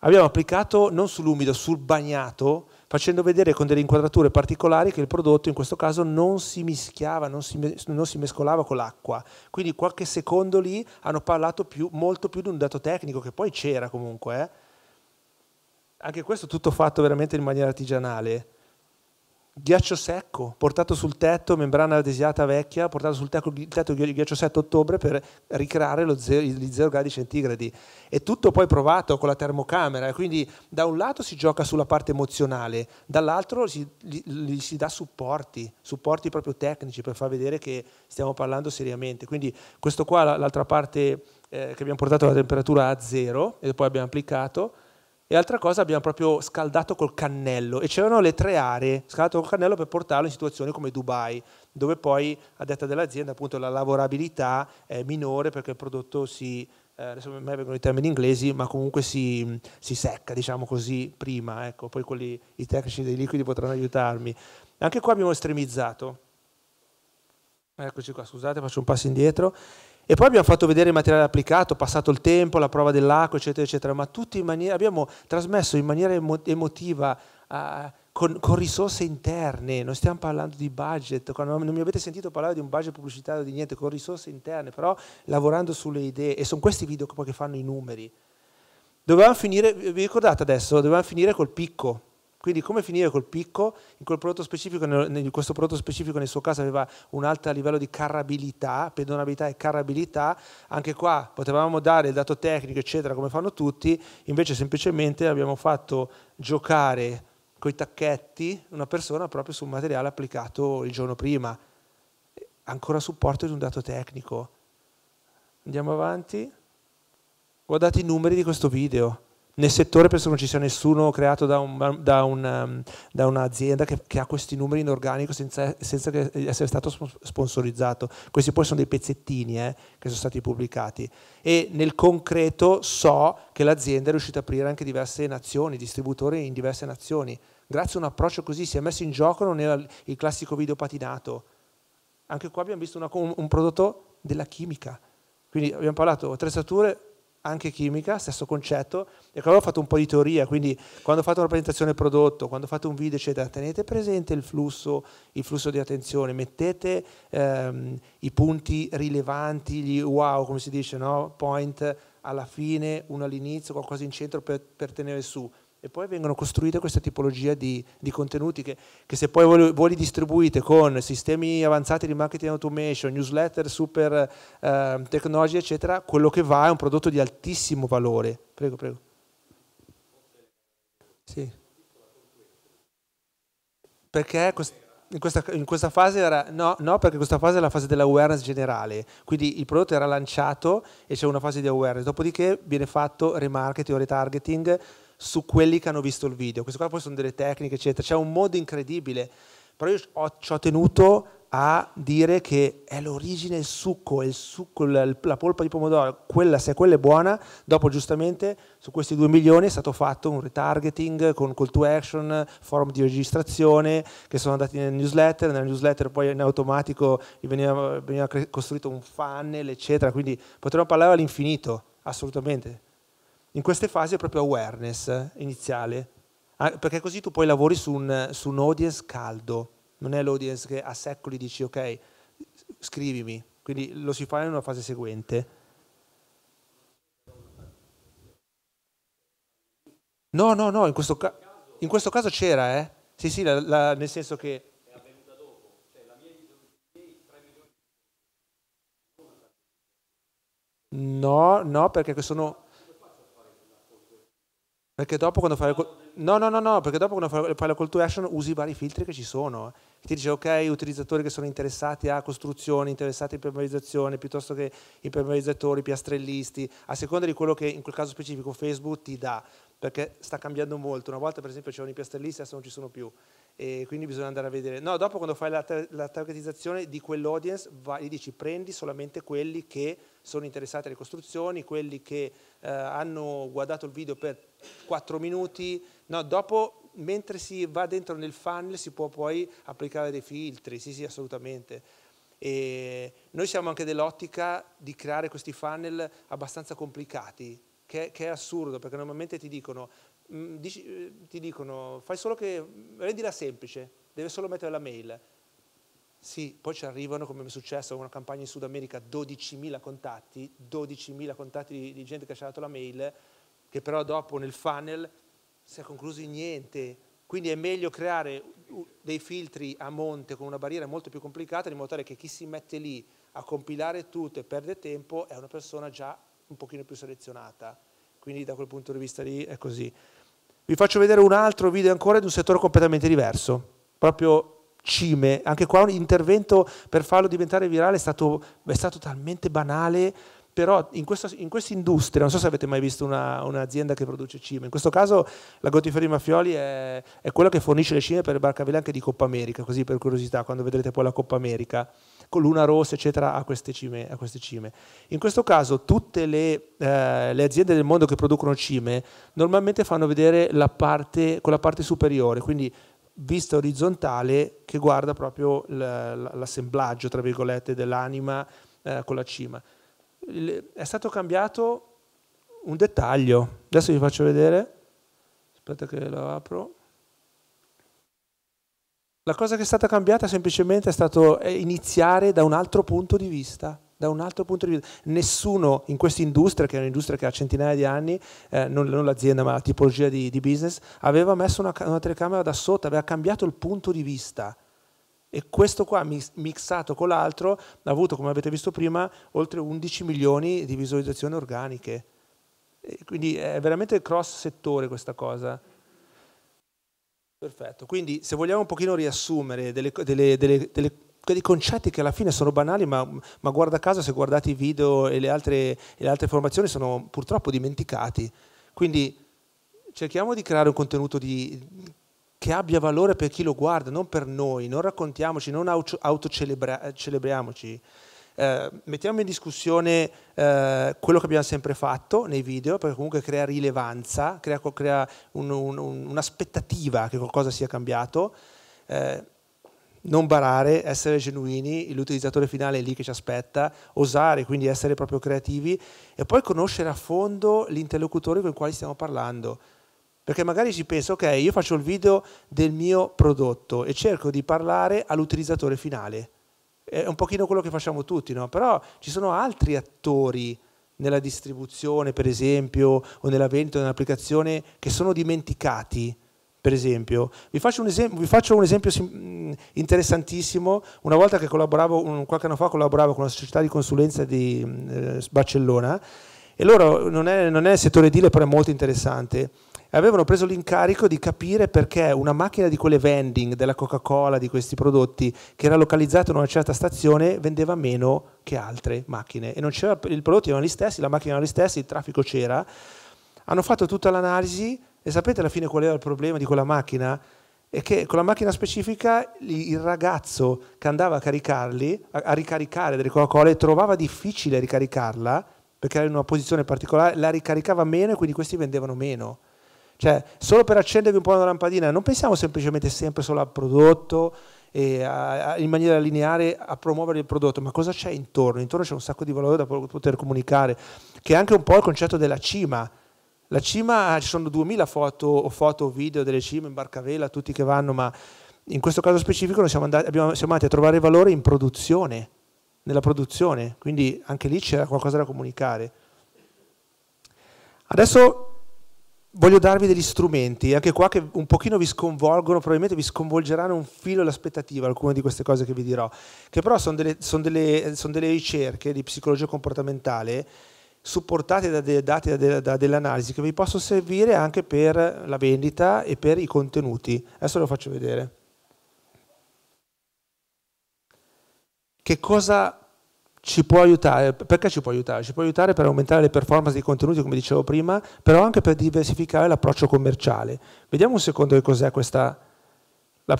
Abbiamo applicato non sull'umido, sul bagnato, facendo vedere con delle inquadrature particolari che il prodotto in questo caso non si mischiava, non si, non si mescolava con l'acqua. Quindi qualche secondo lì hanno parlato più, molto più di un dato tecnico che poi c'era comunque. Eh? Anche questo tutto fatto veramente in maniera artigianale ghiaccio secco portato sul tetto, membrana adesiata vecchia, portato sul tetto, tetto ghiaccio 7 ottobre per ricreare lo zero, gli 0 gradi centigradi. E tutto poi provato con la termocamera, quindi da un lato si gioca sulla parte emozionale, dall'altro si, gli, gli si dà supporti, supporti proprio tecnici per far vedere che stiamo parlando seriamente. Quindi questo qua, l'altra parte eh, che abbiamo portato la temperatura a zero e poi abbiamo applicato, e altra cosa abbiamo proprio scaldato col cannello e c'erano le tre aree, scaldato col cannello per portarlo in situazioni come Dubai, dove poi a detta dell'azienda appunto la lavorabilità è minore perché il prodotto si, eh, adesso a me vengono i termini inglesi, ma comunque si, si secca, diciamo così, prima, ecco, poi quelli, i tecnici dei liquidi potranno aiutarmi. Anche qua abbiamo estremizzato. Eccoci qua, scusate, faccio un passo indietro. E poi abbiamo fatto vedere il materiale applicato, passato il tempo, la prova dell'acqua, eccetera, eccetera, ma tutti in maniera, abbiamo trasmesso in maniera emo, emotiva, uh, con, con, risorse interne, non stiamo parlando di budget, non mi avete sentito parlare di un budget pubblicitario, di niente, con risorse interne, però lavorando sulle idee, e sono questi video che poi fanno i numeri. Dovevamo finire, vi ricordate adesso, dovevamo finire col picco, quindi come finire col picco, in, quel prodotto specifico, in questo prodotto specifico nel suo caso aveva un alto livello di carrabilità, pedonabilità e carrabilità, anche qua potevamo dare il dato tecnico eccetera come fanno tutti, invece semplicemente abbiamo fatto giocare con i tacchetti una persona proprio sul materiale applicato il giorno prima, ancora a supporto di un dato tecnico. Andiamo avanti, guardate i numeri di questo video nel settore penso che non ci sia nessuno creato da, un, da, un, ehm, da un'azienda che, che, ha questi numeri in organico senza, senza essere stato sponsorizzato. Questi poi sono dei pezzettini eh, che sono stati pubblicati. E nel concreto so che l'azienda è riuscita a aprire anche diverse nazioni, distributori in diverse nazioni. Grazie a un approccio così si è messo in gioco, non era il classico video patinato. Anche qua abbiamo visto una, un, un prodotto della chimica. Quindi abbiamo parlato attrezzature anche chimica, stesso concetto, e allora ho fatto un po' di teoria, quindi quando fate una presentazione prodotto, quando fate un video, eccetera, tenete presente il flusso, il flusso di attenzione, mettete ehm, i punti rilevanti, gli wow, come si dice, no? point alla fine, uno all'inizio, qualcosa in centro per, per tenere su. E poi vengono costruite questa tipologia di, di, contenuti che, che, se poi voi, li distribuite con sistemi avanzati di marketing automation, newsletter, super eh, technology, eccetera, quello che va è un prodotto di altissimo valore. Prego, prego. Sì. Perché in questa, in questa fase era no, no, perché questa fase è la fase dell'awareness generale, quindi il prodotto era lanciato e c'è una fase di awareness, dopodiché viene fatto remarketing o retargeting su quelli che hanno visto il video. Queste qua poi sono delle tecniche, eccetera. C'è un modo incredibile, però io ho, ci ho tenuto a dire che è l'origine, il succo, il succo, la polpa di pomodoro, quella, se quella è buona, dopo giustamente su questi 2 milioni è stato fatto un retargeting con call to action, forum di registrazione che sono andati nel newsletter, nel newsletter poi in automatico veniva, veniva costruito un funnel eccetera, quindi potremmo parlare all'infinito, assolutamente in queste fasi è proprio awareness iniziale, ah, perché così tu poi lavori su un, su un audience caldo, non è l'audience che a secoli dici ok, scrivimi, quindi lo si fa in una fase seguente. No, no, no, in questo, ca- in questo caso c'era, eh? Sì, sì, la, la, nel senso che... È avvenuta dopo, cioè la mia No, no, perché sono... Perché dopo quando fai... No, no, no, no, perché dopo quando fai la call to action usi i vari filtri che ci sono. Ti dice, ok, utilizzatori che sono interessati a costruzioni, interessati a impermeabilizzazione, piuttosto che impermeabilizzatori, piastrellisti, a seconda di quello che in quel caso specifico Facebook ti dà, perché sta cambiando molto. Una volta per esempio c'erano i piastrellisti, adesso non ci sono più. E quindi bisogna andare a vedere. No, dopo quando fai la, la targetizzazione di quell'audience, gli dici prendi solamente quelli che sono interessati alle costruzioni, quelli che eh, hanno guardato il video per 4 minuti, no, dopo mentre si va dentro nel funnel si può poi applicare dei filtri, sì sì assolutamente. E noi siamo anche dell'ottica di creare questi funnel abbastanza complicati, che, che è assurdo perché normalmente ti dicono, mh, mm, dici, eh, ti dicono fai solo che, mm, rendila semplice, deve solo mettere la mail sì, poi ci arrivano, come mi è successo con una campagna in Sud America, 12.000 contatti, 12.000 contatti di, di gente che ha lasciato la mail, che però dopo nel funnel si è concluso in niente. Quindi è meglio creare dei filtri a monte con una barriera molto più complicata, in modo tale che chi si mette lì a compilare tutto e perde tempo è una persona già un pochino più selezionata. Quindi da quel punto di vista lì è così. Vi faccio vedere un altro video ancora di un settore completamente diverso, proprio cime. Anche qua un intervento per farlo diventare virale è stato, è stato talmente banale però in, questa in quest industria, non so se avete mai visto un'azienda che produce cime, in questo caso la Gottiferia Mafioli è, è, quella che fornisce le cime per le barcavelle anche di Coppa America, così per curiosità, quando vedrete poi la Coppa America, con l'una rossa eccetera, a queste, cime, a queste cime. In questo caso tutte le, eh, le, aziende del mondo che producono cime normalmente fanno vedere la parte, quella parte superiore, quindi vista orizzontale che guarda proprio l'assemblaggio, tra virgolette, dell'anima eh, con la cima. è stato cambiato un dettaglio, adesso vi faccio vedere, aspetta che lo apro. La cosa che è stata cambiata semplicemente è stato eh, iniziare da un altro punto di vista da un altro punto di vista. Nessuno in questa industria, che è un'industria che ha centinaia di anni, eh, non, non, l'azienda ma la tipologia di, di business, aveva messo una, una, telecamera da sotto, aveva cambiato il punto di vista. E questo qua, mixato con l'altro, ha avuto, come avete visto prima, oltre 11 milioni di visualizzazioni organiche. E quindi è veramente cross settore questa cosa. Perfetto, quindi se vogliamo un pochino riassumere delle, delle, delle, delle dei concetti che alla fine sono banali, ma, ma guarda caso se guardate i video e le altre, e le altre formazioni sono purtroppo dimenticati. Quindi cerchiamo di creare un contenuto di, che abbia valore per chi lo guarda, non per noi, non raccontiamoci, non autocelebriamoci. Eh, mettiamo in discussione eh, quello che abbiamo sempre fatto nei video, perché comunque crea rilevanza, crea, crea un, un, un'aspettativa che qualcosa sia cambiato. Eh, non barare, essere genuini, l'utilizzatore finale è lì che ci aspetta, osare, quindi essere proprio creativi e poi conoscere a fondo l'interlocutore con il quale stiamo parlando. Perché magari si pensa, ok, io faccio il video del mio prodotto e cerco di parlare all'utilizzatore finale. È un pochino quello che facciamo tutti, no? Però ci sono altri attori nella distribuzione, per esempio, o nella vendita, nell'applicazione, che sono dimenticati per esempio. Vi faccio un esempio, faccio un esempio mm, interessantissimo. Una volta che collaboravo, un, qualche anno fa collaboravo con una società di consulenza di mm, eh, Barcellona e loro, non è, non è il settore edile però è molto interessante, avevano preso l'incarico di capire perché una macchina di quelle vending della Coca-Cola, di questi prodotti, che era localizzata in una certa stazione, vendeva meno che altre macchine. E non c'era, i prodotti erano gli stessi, la macchina era gli stessi, il traffico c'era. Hanno fatto tutta l'analisi e sapete alla fine qual era il problema di quella macchina? È che con la macchina specifica il ragazzo che andava a caricarli, a, ricaricare delle Coca-Cola, trovava difficile ricaricarla perché era in una posizione particolare, la ricaricava meno e quindi questi vendevano meno. Cioè, solo per accendervi un po' una lampadina, non pensiamo semplicemente sempre solo al prodotto, a, a, in maniera lineare a promuovere il prodotto, ma cosa c'è intorno? Intorno c'è un sacco di valore da poter comunicare, che è anche un po' il concetto della cima. La cima, ah, ci sono 2000 foto o foto o video delle cime in barcavela, tutti che vanno, ma in questo caso specifico noi siamo andati, abbiamo, siamo andati a trovare valore in produzione, nella produzione, quindi anche lì c'era qualcosa da comunicare. Adesso voglio darvi degli strumenti, anche qua che un pochino vi sconvolgono, probabilmente vi sconvolgeranno un filo l'aspettativa alcune di queste cose che vi dirò, che però sono delle, sono delle, sono delle ricerche di psicologia comportamentale supportati da dei dati da, da analisi che vi possono servire anche per la vendita e per i contenuti. Adesso ve lo faccio vedere. Che cosa ci può aiutare? Perché ci può aiutare? Ci può aiutare per aumentare le performance dei contenuti, come dicevo prima, però anche per diversificare l'approccio commerciale. Vediamo un secondo che cos'è questa la,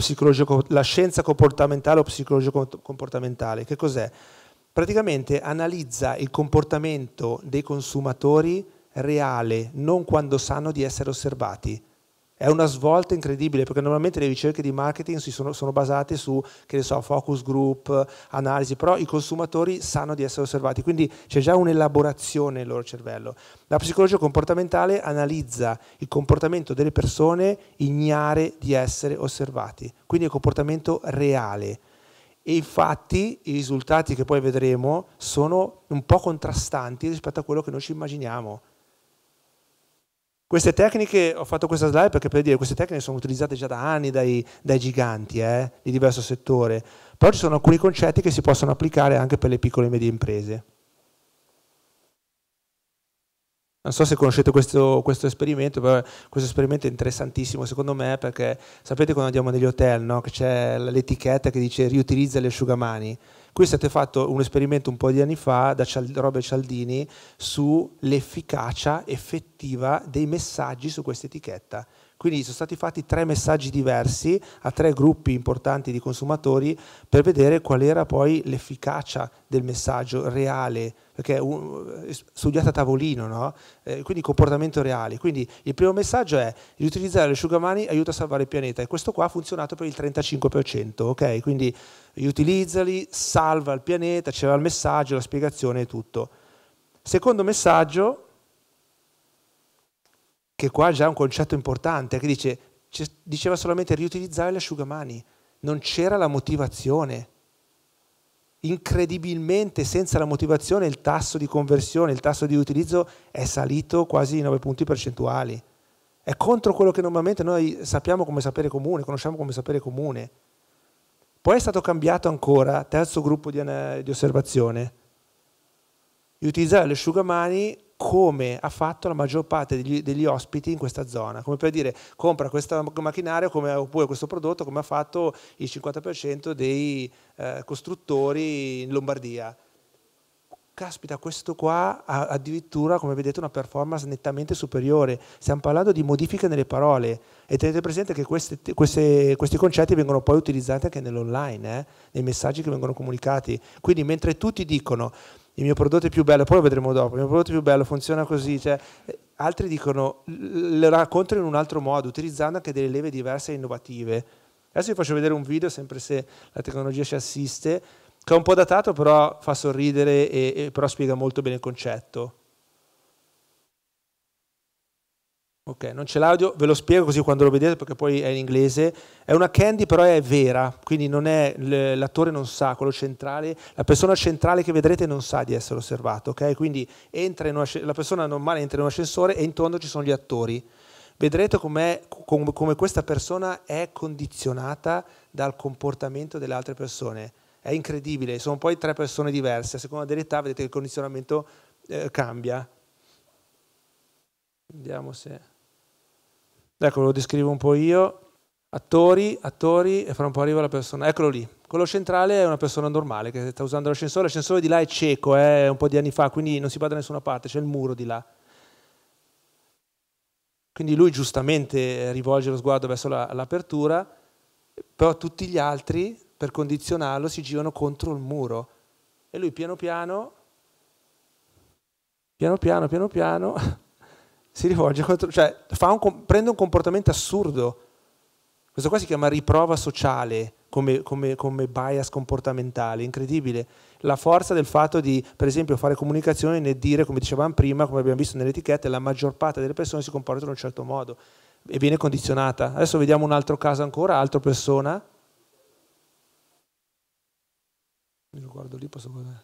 la scienza comportamentale o psicologia comportamentale. Che cos'è? praticamente analizza il comportamento dei consumatori reale, non quando sanno di essere osservati. È una svolta incredibile perché normalmente le ricerche di marketing sono, sono, basate su, che ne so, focus group, analisi, però i consumatori sanno di essere osservati, quindi c'è già un'elaborazione nel loro cervello. La psicologia comportamentale analizza il comportamento delle persone ignare di essere osservati, quindi il comportamento reale e infatti i risultati che poi vedremo sono un po' contrastanti rispetto a quello che noi ci immaginiamo. Queste tecniche, ho fatto questa slide perché per dire, queste tecniche sono utilizzate già da anni dai, dai giganti eh, di diverso settore, però ci sono alcuni concetti che si possono applicare anche per le piccole e medie imprese. Non so se conoscete questo, questo, esperimento, però questo esperimento è interessantissimo secondo me perché sapete quando andiamo negli hotel no? che c'è l'etichetta che dice riutilizza gli asciugamani. Qui è stato fatto un esperimento un po' di anni fa da Cial- Robert Cialdini sull'efficacia effettiva dei messaggi su questa etichetta. Quindi sono stati fatti tre messaggi diversi a tre gruppi importanti di consumatori per vedere qual era poi l'efficacia del messaggio reale, perché è uh, studiato a tavolino, no? eh, quindi comportamento reale. Quindi il primo messaggio è riutilizzare le asciugamani aiuta a salvare il pianeta e questo qua ha funzionato per il 35%, ok? Quindi riutilizzali, salva il pianeta, c'era il messaggio, la spiegazione e tutto. Secondo messaggio, che qua già è un concetto importante, che dice, diceva solamente riutilizzare le asciugamani, non c'era la motivazione. Incredibilmente, senza la motivazione, il tasso di conversione, il tasso di utilizzo è salito quasi 9 punti percentuali. È contro quello che normalmente noi sappiamo come sapere comune, conosciamo come sapere comune. Poi è stato cambiato ancora, terzo gruppo di, di osservazione, di utilizzare asciugamani come ha fatto la maggior parte degli, degli, ospiti in questa zona, come per dire compra questo macchinario come, oppure questo prodotto come ha fatto il 50% dei eh, costruttori in Lombardia. Caspita, questo qua ha addirittura, come vedete, una performance nettamente superiore. Stiamo parlando di modifiche nelle parole e tenete presente che queste, queste, questi concetti vengono poi utilizzati anche nell'online, eh? nei messaggi che vengono comunicati. Quindi mentre tutti dicono il mio prodotto è più bello, poi lo vedremo dopo, il mio prodotto è più bello, funziona così, cioè, eh, altri dicono, lo racconto in un altro modo, utilizzando anche delle leve diverse e innovative. Adesso vi faccio vedere un video, sempre se la tecnologia ci assiste, che è un po' datato, però fa sorridere e, e però spiega molto bene il concetto. Ok, non c'è l'audio, ve lo spiego così quando lo vedete perché poi è in inglese. È una candy però è vera, quindi non è, l'attore non sa, quello centrale, la persona centrale che vedrete non sa di essere osservato, ok? Quindi una, la persona normale entra in un ascensore e intorno ci sono gli attori. Vedrete com, come questa persona è condizionata dal comportamento delle altre persone. È incredibile, sono poi tre persone diverse, a seconda dell'età vedete che il condizionamento eh, cambia. Vediamo se... Ecco, lo descrivo un po' io. Attori, attori, e fra un po' arriva la persona. Eccolo lì. Quello centrale è una persona normale che sta usando l'ascensore. L'ascensore di là è cieco, eh, è eh, un po' di anni fa, quindi non si va da nessuna parte, c'è il muro di là. Quindi lui giustamente rivolge lo sguardo verso la, l'apertura, però tutti gli altri, per condizionarlo, si girano contro il muro. E lui piano piano, piano piano, piano piano, si rivolge contro, cioè un, prende un comportamento assurdo. Questo qua si chiama riprova sociale come, come, come bias comportamentale, incredibile. La forza del fatto di, per esempio, fare comunicazione nel dire, come dicevamo prima, come abbiamo visto nelle etichette, la maggior parte delle persone si comportano in un certo modo e viene condizionata. Adesso vediamo un altro caso ancora, altra persona. Mi guardo lì, posso guardare.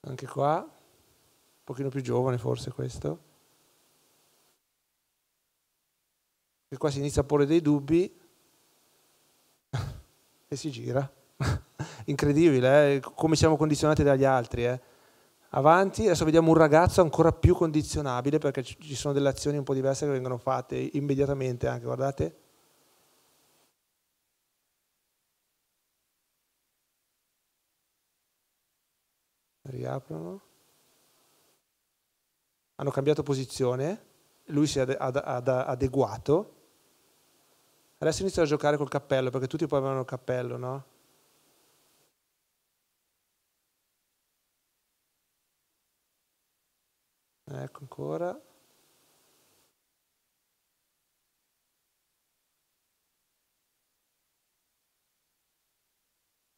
Anche qua, un pochino più giovane forse questo. E qua si inizia a porre dei dubbi e si gira. Incredibile, eh? come siamo condizionati dagli altri. Eh? Avanti, adesso vediamo un ragazzo ancora più condizionabile perché ci sono delle azioni un po' diverse che vengono fatte immediatamente anche, guardate. Riaprono. Hanno cambiato posizione, lui si è ad- ad- ad- adeguato Adesso inizio a giocare col cappello, perché tutti poi avevano il cappello, no? Ecco ancora.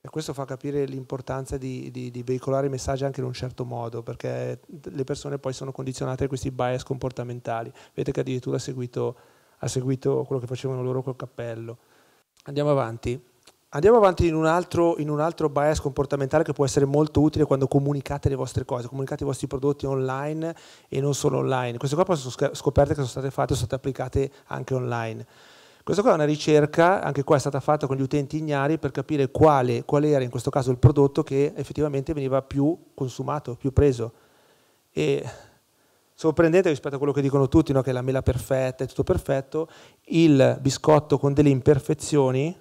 E questo fa capire l'importanza di, di, di, veicolare i messaggi anche in un certo modo, perché le persone poi sono condizionate a questi bias comportamentali. Vedete che addirittura ha seguito ha seguito quello che facevano loro col cappello. Andiamo avanti. Andiamo avanti in un, altro, in un altro bias comportamentale che può essere molto utile quando comunicate le vostre cose, comunicate i vostri prodotti online e non solo online. Queste qua poi sono scoperte che sono state fatte e sono state applicate anche online. Questa qua è una ricerca, anche qua è stata fatta con gli utenti ignari per capire quale, qual era in questo caso il prodotto che effettivamente veniva più consumato, più preso. E sorprendente rispetto a quello che dicono tutti, no? che la mela perfetta è tutto perfetto, il biscotto con delle imperfezioni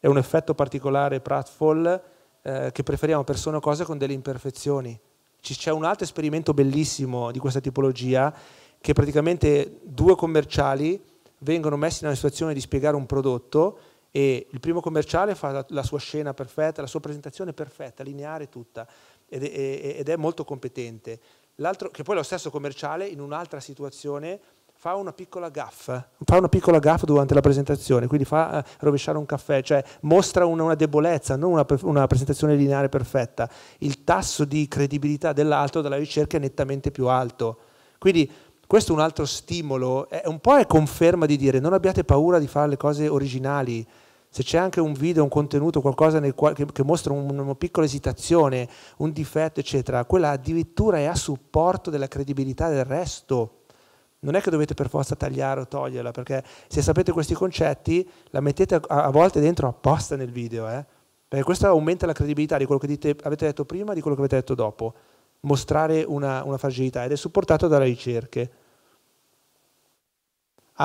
è un effetto particolare pratfall eh, che preferiamo persone o cose con delle imperfezioni. C'è un altro esperimento bellissimo di questa tipologia che praticamente due commerciali vengono messi nella situazione di spiegare un prodotto e il primo commerciale fa la, la sua scena perfetta, la sua presentazione perfetta, lineare tutta ed è, ed è molto competente che poi lo stesso commerciale in un'altra situazione fa una piccola gaffa, fa una piccola gaffa durante la presentazione, quindi fa eh, rovesciare un caffè, cioè mostra una, una debolezza, non una, una, presentazione lineare perfetta. Il tasso di credibilità dell'altro dalla ricerca è nettamente più alto. Quindi questo è un altro stimolo, è, un po' è conferma di dire non abbiate paura di fare le cose originali, se c'è anche un video, un contenuto, qualcosa quale, che, che, mostra un, una piccola esitazione, un difetto, eccetera, quella addirittura è a supporto della credibilità del resto. Non è che dovete per forza tagliare o toglierla, perché se sapete questi concetti, la mettete a, a volte dentro apposta nel video, eh? perché questo aumenta la credibilità di quello che dite, avete detto prima e di quello che avete detto dopo mostrare una, una fragilità ed è supportato dalle ricerche.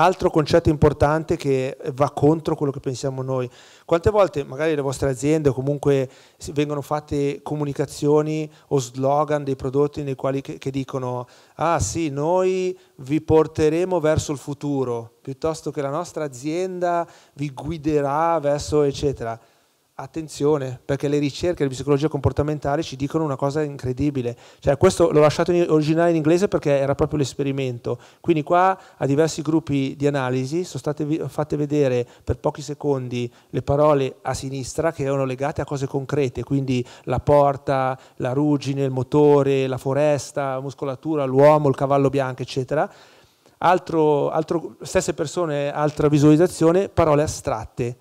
Altro concetto importante che va contro quello che pensiamo noi. Quante volte magari le vostre aziende o comunque vengono fatte comunicazioni o slogan dei prodotti nei quali che, che dicono ah sì, noi vi porteremo verso il futuro, piuttosto che la nostra azienda vi guiderà verso eccetera attenzione, perché le ricerche di psicologia comportamentale ci dicono una cosa incredibile. Cioè, questo l'ho lasciato in originale in inglese perché era proprio l'esperimento. Quindi qua a diversi gruppi di analisi sono state fatte vedere per pochi secondi le parole a sinistra che erano legate a cose concrete, quindi la porta, la ruggine, il motore, la foresta, la muscolatura, l'uomo, il cavallo bianco, eccetera. Altro, altro, stesse persone, altra visualizzazione, parole astratte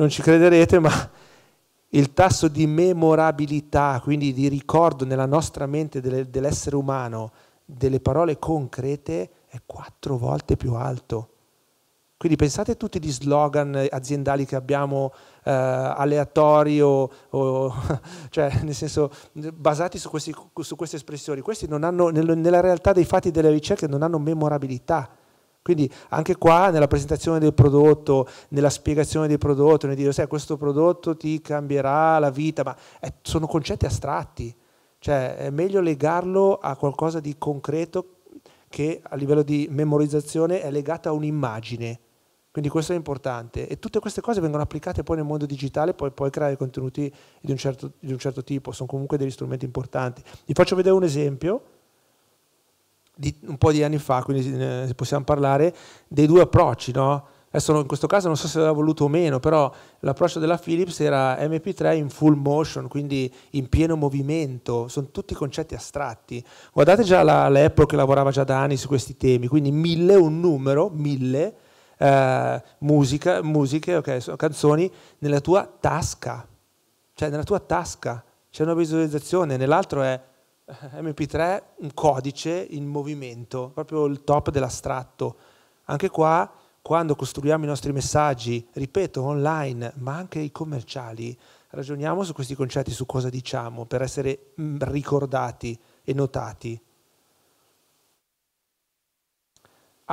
non ci crederete, ma il tasso di memorabilità, quindi di ricordo nella nostra mente dell'essere umano delle parole concrete è quattro volte più alto. Quindi pensate a tutti gli slogan aziendali che abbiamo eh, aleatori o, o cioè, nel senso, basati su, questi, su, queste espressioni. Questi non hanno, nella realtà dei fatti delle ricerche non hanno memorabilità quindi anche qua nella presentazione del prodotto, nella spiegazione del prodotto, nel dire sai questo prodotto ti cambierà la vita, ma è, sono concetti astratti, cioè è meglio legarlo a qualcosa di concreto che a livello di memorizzazione è legato a un'immagine. Quindi questo è importante e tutte queste cose vengono applicate poi nel mondo digitale, poi puoi creare contenuti di un, certo, di un certo tipo, sono comunque degli strumenti importanti. Vi faccio vedere un esempio di un po' di anni fa, quindi ne eh, possiamo parlare, dei due approcci, no? Adesso in questo caso non so se l'aveva voluto o meno, però l'approccio della Philips era MP3 in full motion, quindi in pieno movimento, sono tutti concetti astratti. Guardate già la, l'Apple che lavorava già da anni su questi temi, quindi mille un numero, mille eh, musica, musiche, okay, canzoni nella tua tasca, cioè nella tua tasca c'è una visualizzazione, nell'altro è eh, MP3 un codice in movimento, proprio il top dell'astratto. Anche qua, quando costruiamo i nostri messaggi, ripeto, online, ma anche i commerciali, ragioniamo su questi concetti, su cosa diciamo, per essere mm, ricordati e notati.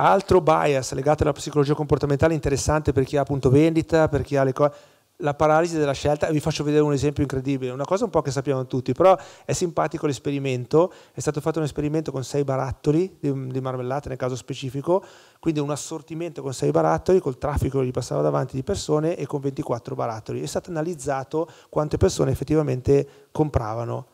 Altro bias legato alla psicologia comportamentale interessante per chi ha appunto vendita, per chi ha le cose, la paralisi della scelta, vi faccio vedere un esempio incredibile, una cosa un po' che sappiamo tutti, però è simpatico l'esperimento, è stato fatto un esperimento con sei barattoli di, di marmellate nel caso specifico, quindi un assortimento con sei barattoli, col traffico che gli passava davanti di persone e con 24 barattoli. È stato analizzato quante persone effettivamente compravano.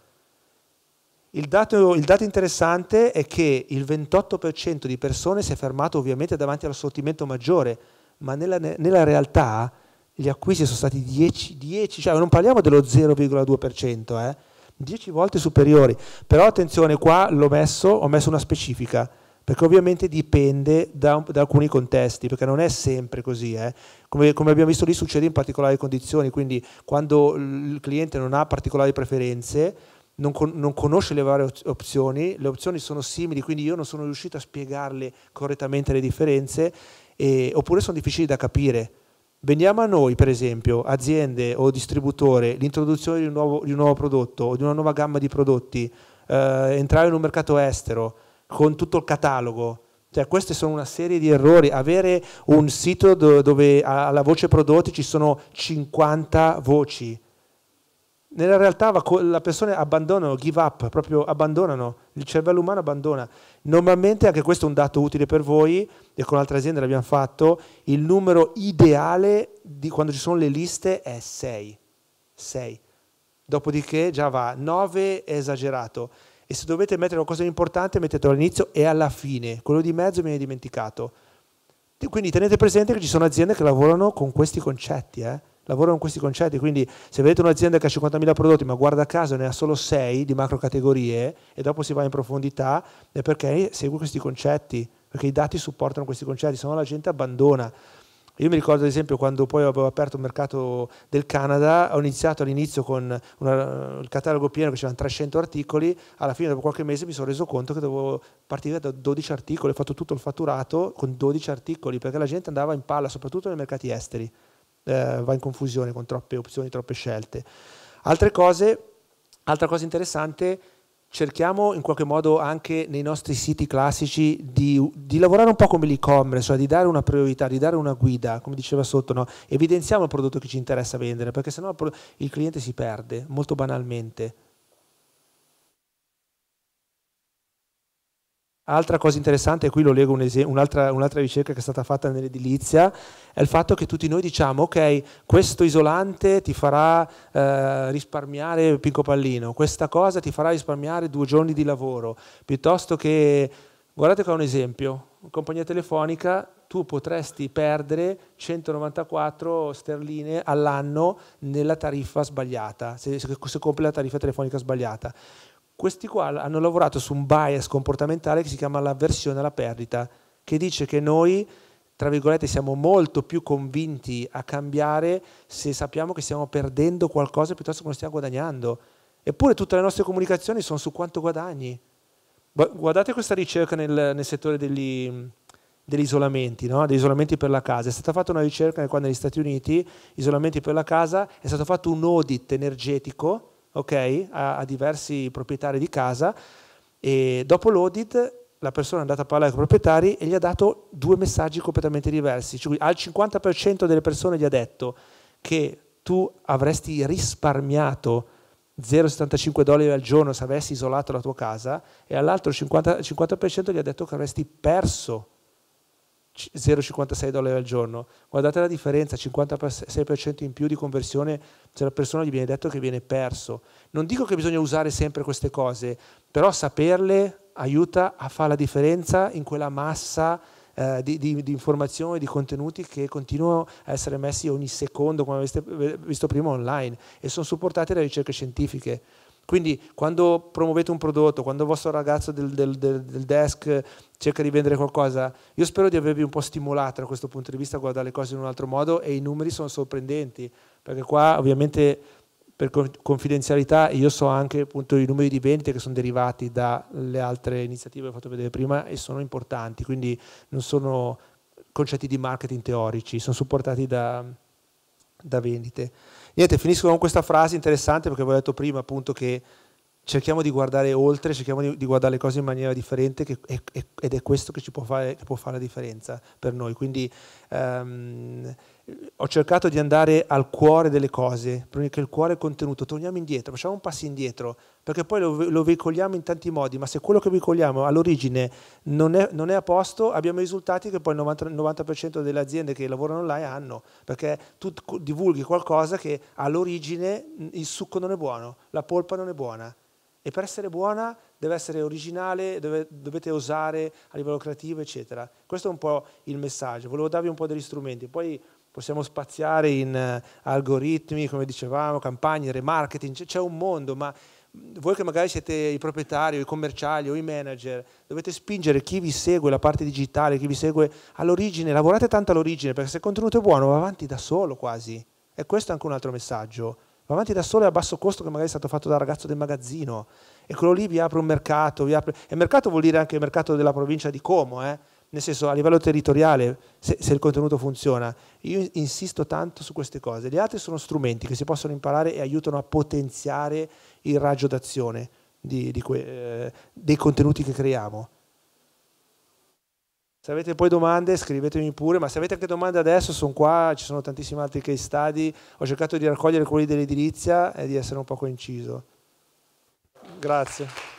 Il dato, il dato, interessante è che il 28% di persone si è fermato ovviamente davanti all'assortimento maggiore, ma nella, nella realtà gli acquisti sono stati 10, 10 cioè non parliamo dello 0,2%, eh, 10 volte superiori. Però attenzione, qua l'ho messo, ho messo una specifica, perché ovviamente dipende da, da alcuni contesti, perché non è sempre così. Eh. Come, come, abbiamo visto lì succede in particolari condizioni, quindi quando il cliente non ha particolari preferenze, non, con, non conosce le varie opzioni, le opzioni sono simili, quindi io non sono riuscito a spiegarle correttamente le differenze, eh, oppure sono difficili da capire Veniamo a noi, per esempio, aziende o distributore, l'introduzione di, di, un nuovo prodotto o di una nuova gamma di prodotti, eh, entrare in un mercato estero con tutto il catalogo. Cioè, queste sono una serie di errori. Avere un sito do dove alla voce prodotti ci sono 50 voci, nella realtà le persone abbandonano, give up, proprio abbandonano, il cervello umano abbandona. Normalmente, anche questo è un dato utile per voi, e con altre aziende l'abbiamo fatto, il numero ideale di quando ci sono le liste è 6. 6. Dopodiché già va, 9 è esagerato. E se dovete mettere qualcosa di importante, mettetelo all'inizio e alla fine. Quello di mezzo viene dimenticato. Quindi tenete presente che ci sono aziende che lavorano con questi concetti, eh? lavorano con questi concetti, quindi se vedete un'azienda che ha 50.000 prodotti ma guarda caso ne ha solo 6 di macro categorie e dopo si va in profondità è perché segue questi concetti, perché i dati supportano questi concetti, se no la gente abbandona. Io mi ricordo ad esempio quando poi avevo aperto il mercato del Canada, ho iniziato all'inizio con una, il catalogo pieno che c'erano 300 articoli, alla fine dopo qualche mese mi sono reso conto che dovevo partire da 12 articoli, ho fatto tutto il fatturato con 12 articoli perché la gente andava in palla, soprattutto nei mercati esteri eh, va in confusione con troppe opzioni, troppe scelte. Altre cose, altra cosa interessante, cerchiamo in qualche modo anche nei nostri siti classici di, di lavorare un po' come l'e-commerce, cioè di dare una priorità, di dare una guida, come diceva sotto, no? evidenziamo il prodotto che ci interessa vendere, perché sennò il cliente si perde molto banalmente. Altra cosa interessante, e qui lo leggo un'altra, un'altra ricerca che è stata fatta nell'edilizia, è il fatto che tutti noi diciamo ok, questo isolante ti farà eh, risparmiare Pinco Pallino, questa cosa ti farà risparmiare due giorni di lavoro, piuttosto che, guardate qua un esempio, compagnia telefonica, tu potresti perdere 194 sterline all'anno nella tariffa sbagliata, se, se, se compri la tariffa telefonica sbagliata. Questi qua hanno lavorato su un bias comportamentale che si chiama l'avversione alla perdita, che dice che noi, tra virgolette, siamo molto più convinti a cambiare se sappiamo che stiamo perdendo qualcosa piuttosto che non stiamo guadagnando. Eppure tutte le nostre comunicazioni sono su quanto guadagni. Guardate questa ricerca nel, nel settore degli, degli isolamenti, no? degli isolamenti per la casa. È stata fatta una ricerca qua negli Stati Uniti, isolamenti per la casa, è stato fatto un audit energetico okay, a, a, diversi proprietari di casa e dopo l'audit la persona è andata a parlare con i proprietari e gli ha dato due messaggi completamente diversi. Cioè, al 50% delle persone gli ha detto che tu avresti risparmiato 0,75 dollari al giorno se avessi isolato la tua casa e all'altro 50, 50% gli ha detto che avresti perso 0,56 dollari al giorno. Guardate la differenza, 56% in più di conversione se la persona gli viene detto che viene perso. Non dico che bisogna usare sempre queste cose, però saperle aiuta a fare la differenza in quella massa eh, di, di, di, informazioni, di contenuti che continuano a essere messi ogni secondo, come avete eh, visto prima, online e sono supportate da ricerche scientifiche. Quindi quando promuovete un prodotto, quando il vostro ragazzo del, del, del, del, desk cerca di vendere qualcosa, io spero di avervi un po' stimolato da questo punto di vista a guardare le cose in un altro modo e i numeri sono sorprendenti, perché qua ovviamente per confidenzialità io so anche appunto, i numeri di vendite che sono derivati dalle altre iniziative che ho fatto vedere prima e sono importanti, quindi non sono concetti di marketing teorici, sono supportati da, da vendite. Niente, finisco con questa frase interessante perché avevo detto prima appunto che cerchiamo di guardare oltre, cerchiamo di, di guardare le cose in maniera differente che, e, ed è questo che, può fare, che può fare la differenza per noi. Quindi... Um, ho cercato di andare al cuore delle cose, perché il cuore è contenuto, torniamo indietro, facciamo un passo indietro, perché poi lo, lo veicoliamo in tanti modi, ma se quello che veicoliamo all'origine non è, non è a posto, abbiamo risultati che poi il 90%, 90 delle aziende che lavorano online hanno, perché tu divulghi qualcosa che all'origine il succo non è buono, la polpa non è buona. E per essere buona deve essere originale, deve, dovete osare a livello creativo, eccetera. Questo è un po' il messaggio. Volevo darvi un po' degli strumenti. Poi possiamo spaziare in eh, algoritmi, come dicevamo, campagne, remarketing, c'è un mondo, ma voi che magari siete i proprietari, o i commerciali o i manager, dovete spingere chi vi segue, la parte digitale, chi vi segue all'origine, lavorate tanto all'origine, perché se il contenuto è buono va avanti da solo quasi. E questo è anche un altro messaggio. Va avanti da solo e a basso costo che magari è stato fatto dal ragazzo del magazzino. E quello lì vi apre un mercato. Apre... E mercato vuol dire anche il mercato della provincia di Como, eh? nel senso a livello territoriale, se, se, il contenuto funziona. Io insisto tanto su queste cose. Gli altri sono strumenti che si possono imparare e aiutano a potenziare il raggio d'azione di, di eh, dei contenuti che creiamo. Se avete poi domande scrivetemi pure, ma se avete anche domande adesso sono qua, ci sono tantissimi altri case study, ho cercato di raccogliere quelli dell'edilizia e di essere un po' coinciso. Grazie.